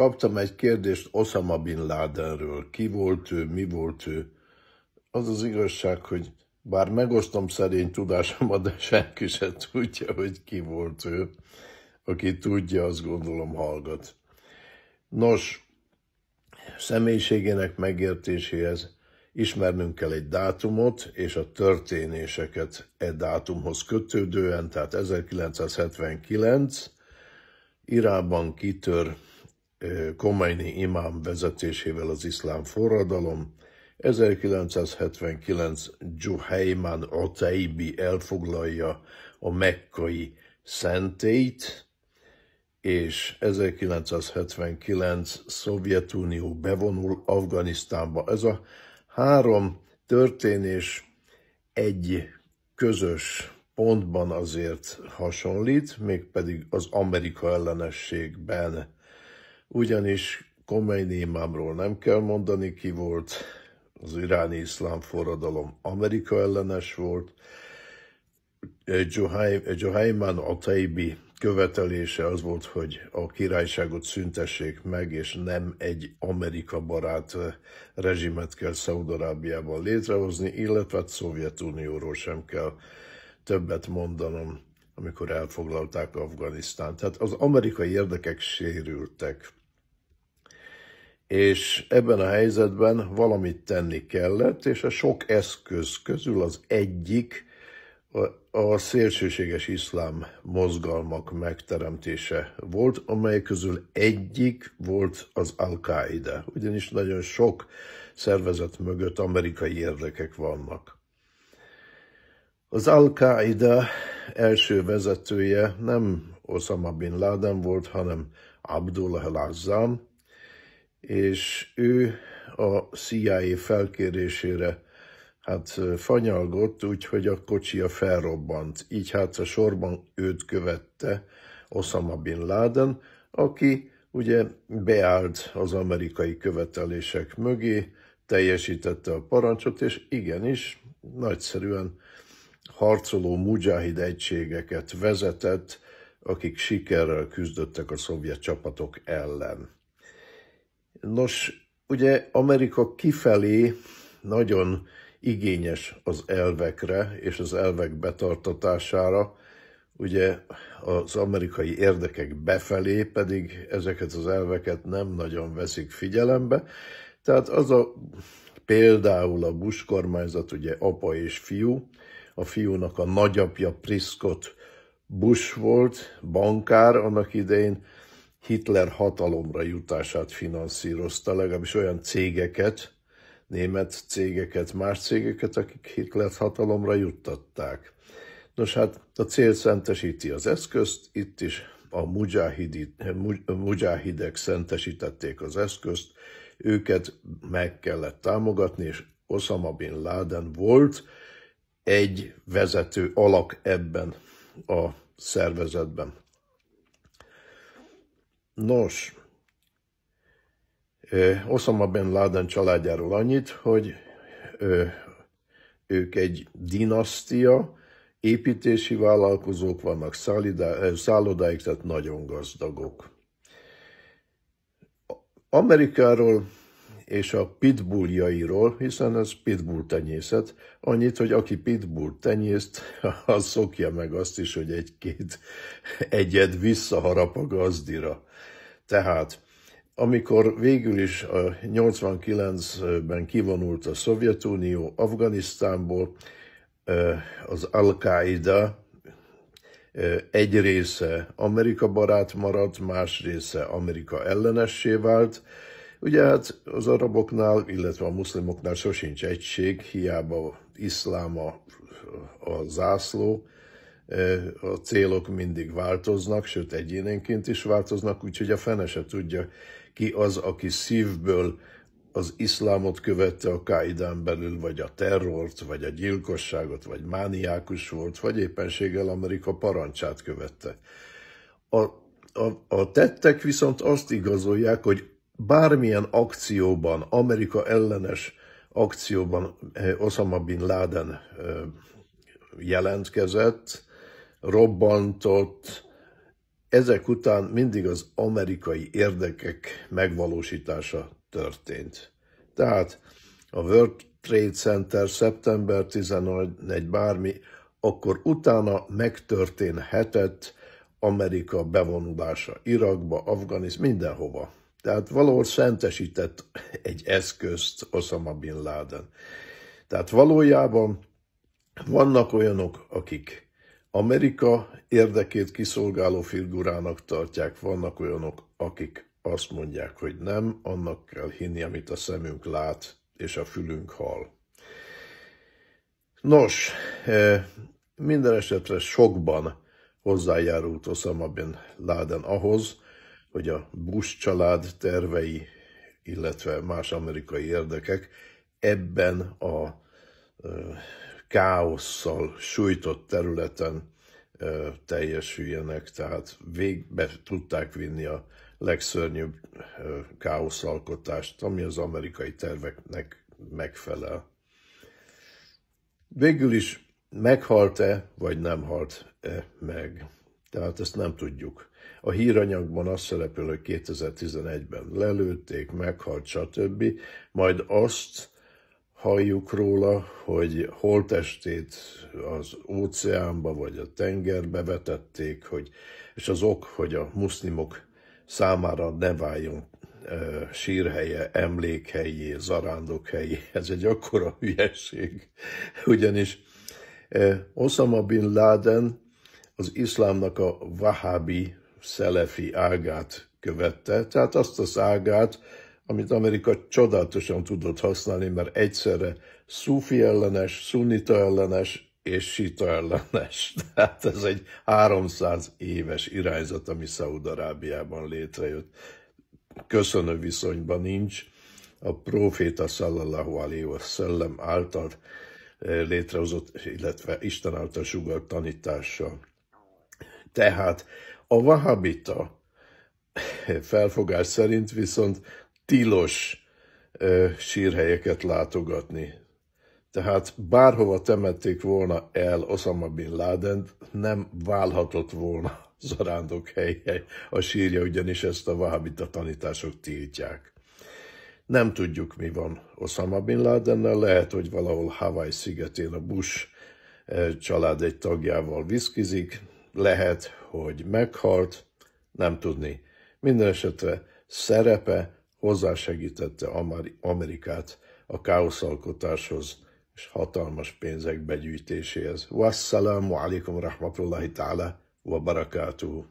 Kaptam egy kérdést Osama Bin Ladenről. Ki volt ő, mi volt ő? Az az igazság, hogy bár megosztom szerény tudásomat, de senki se tudja, hogy ki volt ő. Aki tudja, azt gondolom hallgat. Nos, személyiségének megértéséhez ismernünk kell egy dátumot és a történéseket e dátumhoz kötődően, tehát 1979 Irában kitör Komeini imám vezetésével az iszlám forradalom, 1979 Juhayman Oteibi elfoglalja a mekkai szentélyt, és 1979 Szovjetunió bevonul Afganisztánba. Ez a három történés egy közös pontban azért hasonlít, mégpedig az Amerika ellenességben ugyanis Khomeini imámról nem kell mondani, ki volt, az iráni iszlám forradalom Amerika ellenes volt, Johaiman Ataibi követelése az volt, hogy a királyságot szüntessék meg, és nem egy Amerika barát eh, rezsimet kell Szaudarábiában létrehozni, illetve a hát Szovjetunióról sem kell többet mondanom, amikor elfoglalták Afganisztánt. Tehát az amerikai érdekek sérültek és ebben a helyzetben valamit tenni kellett, és a sok eszköz közül az egyik a szélsőséges iszlám mozgalmak megteremtése volt, amely közül egyik volt az Al-Qaeda, ugyanis nagyon sok szervezet mögött amerikai érdekek vannak. Az Al-Qaeda első vezetője nem Osama Bin Laden volt, hanem Abdullah al és ő a CIA felkérésére hát fanyalgott, úgyhogy a kocsia felrobbant. Így hát a sorban őt követte Osama Bin Laden, aki ugye beállt az amerikai követelések mögé, teljesítette a parancsot, és igenis nagyszerűen harcoló mujahid egységeket vezetett, akik sikerrel küzdöttek a szovjet csapatok ellen. Nos, ugye Amerika kifelé nagyon igényes az elvekre és az elvek betartatására, ugye az amerikai érdekek befelé pedig ezeket az elveket nem nagyon veszik figyelembe. Tehát az a például a Bush kormányzat, ugye apa és fiú, a fiúnak a nagyapja Priscott Bush volt, bankár annak idején, Hitler hatalomra jutását finanszírozta, legalábbis olyan cégeket, német cégeket, más cégeket, akik Hitler hatalomra juttatták. Nos hát a cél szentesíti az eszközt, itt is a mujahidek szentesítették az eszközt, őket meg kellett támogatni, és Osama Bin Laden volt egy vezető alak ebben a szervezetben. Nos, Osama Bin Laden családjáról annyit, hogy ők egy dinasztia, építési vállalkozók vannak, szállodáik, tehát nagyon gazdagok. Amerikáról és a pitbulljairól, hiszen ez pitbull tenyészet. Annyit, hogy aki pitbull tenyészt, az szokja meg azt is, hogy egy-két egyed visszaharap a gazdira. Tehát, amikor végül is 89-ben kivonult a Szovjetunió Afganisztánból, az Al-Qaida egy része Amerika barát maradt, más része Amerika ellenessé vált, Ugye hát az araboknál, illetve a muszlimoknál sosincs egység, hiába iszlám a, a zászló, e, a célok mindig változnak, sőt egyénenként is változnak, úgyhogy a fene se tudja ki az, aki szívből az iszlámot követte a Káidán belül, vagy a terrort, vagy a gyilkosságot, vagy mániákus volt, vagy éppenséggel Amerika parancsát követte. A, a, a tettek viszont azt igazolják, hogy bármilyen akcióban, Amerika ellenes akcióban eh, Osama Bin Laden eh, jelentkezett, robbantott, ezek után mindig az amerikai érdekek megvalósítása történt. Tehát a World Trade Center szeptember 14 bármi, akkor utána megtörténhetett Amerika bevonulása Irakba, Afganisztán, mindenhova. Tehát valahol szentesített egy eszközt Osama Bin Laden. Tehát valójában vannak olyanok, akik Amerika érdekét kiszolgáló figurának tartják, vannak olyanok, akik azt mondják, hogy nem, annak kell hinni, amit a szemünk lát és a fülünk hall. Nos, e, minden esetre sokban hozzájárult Osama Bin Laden ahhoz, hogy a Bush család tervei, illetve más amerikai érdekek ebben a káosszal sújtott területen teljesüljenek, tehát végbe tudták vinni a legszörnyűbb káoszalkotást, ami az amerikai terveknek megfelel. Végül is meghalt-e, vagy nem halt-e meg? Tehát ezt nem tudjuk. A híranyagban azt szerepel, hogy 2011-ben lelőtték, meghalt, stb. Majd azt halljuk róla, hogy holtestét az óceánba vagy a tengerbe vetették, hogy, és az ok, hogy a muszlimok számára ne váljon sírhelye, emlékhelyé, zarándokhelyé. Ez egy akkora hülyeség. Ugyanis Osama Bin Laden az iszlámnak a vahábi szelefi ágát követte, tehát azt az ágát, amit Amerika csodálatosan tudott használni, mert egyszerre szufi ellenes, szunita ellenes és sita ellenes. Tehát ez egy 300 éves irányzat, ami Szaúd-Arábiában létrejött. Köszönő viszonyban nincs. A proféta sallallahu alaihi szellem által eh, létrehozott, illetve Isten által sugart tanítással. Tehát a vahabita felfogás szerint viszont tilos sírhelyeket látogatni. Tehát bárhova temették volna el Osama Bin Laden, nem válhatott volna zarándok helye a sírja, ugyanis ezt a vahabita tanítások tiltják. Nem tudjuk, mi van Osama Bin Ladennel, lehet, hogy valahol Hawaii szigetén a Bush család egy tagjával viszkizik, lehet, hogy meghalt, nem tudni. Minden esetre szerepe hozzásegítette Amerikát a káoszalkotáshoz és hatalmas pénzek begyűjtéséhez. Wassalamu alaikum rahmatullahi ta'ala wa barakatuhu.